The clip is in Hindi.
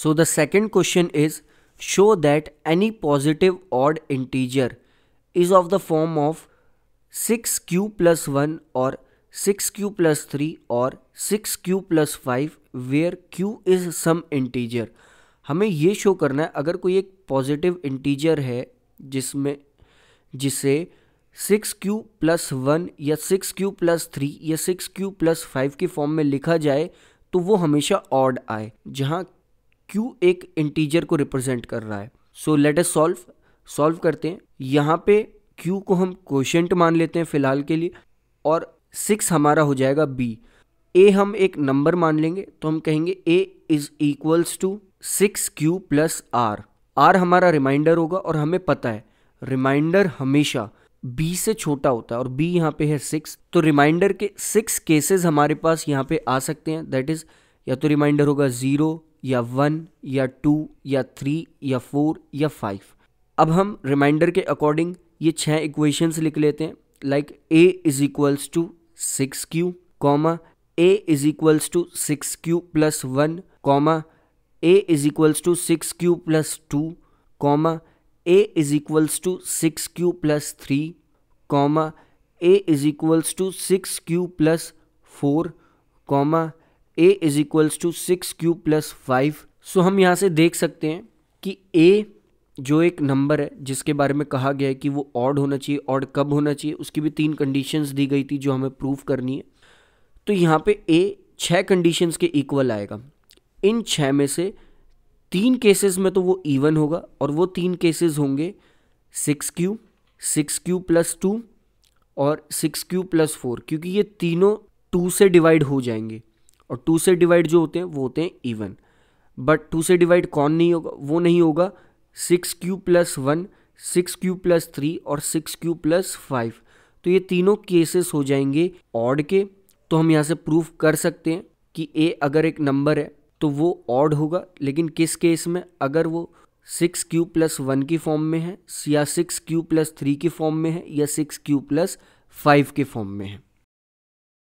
So the second question is show that any positive odd integer is of the form of 6q plus 1 or 6q plus 3 or 6q plus 5 where q is some integer. हमें ये शो करना है अगर कोई एक पॉजिटिव इंटीजर है जिसमें जिसे सिक्स क्यू प्लस वन या सिक्स क्यू प्लस थ्री या सिक्स क्यू प्लस फाइव के फॉर्म में लिखा जाए तो वो हमेशा ऑड आए जहाँ क्यू एक इंटीजर को रिप्रेजेंट कर रहा है so let's solve solve करते हैं यहाँ पे क्यू को हम क्वेश्चेंट मान लेते हैं फिलहाल के लिए और सिक्स हमारा हो जाएगा बी ए हम एक नंबर मान लेंगे तो हम कहेंगे a is equals to six q plus r r हमारा रिमाइंडर होगा और हमें पता है रिमाइंडर हमेशा बी से छोटा होता है और बी यहाँ पे है सिक्स तो रिमाइंडर के सिक्स केसेस हमारे पास यहाँ पे आ सकते हैं दैट इज या तो रिमाइंडर होगा ज़ीरो या वन या टू या थ्री या फोर या फाइव अब हम रिमाइंडर के अकॉर्डिंग ये छह इक्वेशंस लिख लेते हैं like a is equals to six q comma a is equals to six q plus one comma a is equals to six q plus two comma a is equals to six q plus three comma a is equals to six q plus four comma a is equals to six q plus five so हम यहाँ से देख सकते हैं कि ए जो एक नंबर है जिसके बारे में कहा गया है कि वो ऑड होना चाहिए ऑड कब होना चाहिए उसकी भी तीन कंडीशंस दी गई थी जो हमें प्रूव करनी है तो यहाँ पे ए छः कंडीशंस के इक्वल आएगा इन छः में से तीन केसेस में तो वो इवन होगा और वो तीन केसेस होंगे six q six q plus two और सिक्स क्यू प्लस फोर क्योंकि ये तीनों टू से डिवाइड हो जाएंगे और टू से डिवाइड जो होते हैं वो होते हैं इवन बट टू से डिवाइड कौन नहीं होगा वो नहीं होगा six q plus one six q plus three और सिक्स क्यू प्लस फाइव तो ये तीनों केसेस हो जाएंगे ऑड के तो हम यहाँ से प्रूफ कर सकते हैं कि ए अगर एक नंबर है तो वो ऑड होगा लेकिन किस केस में अगर वो सिक्स क्यू प्लस वन की फॉर्म में है या सिक्स क्यू प्लस थ्री की फॉर्म में है या सिक्स क्यू प्लस फाइव के फॉर्म में है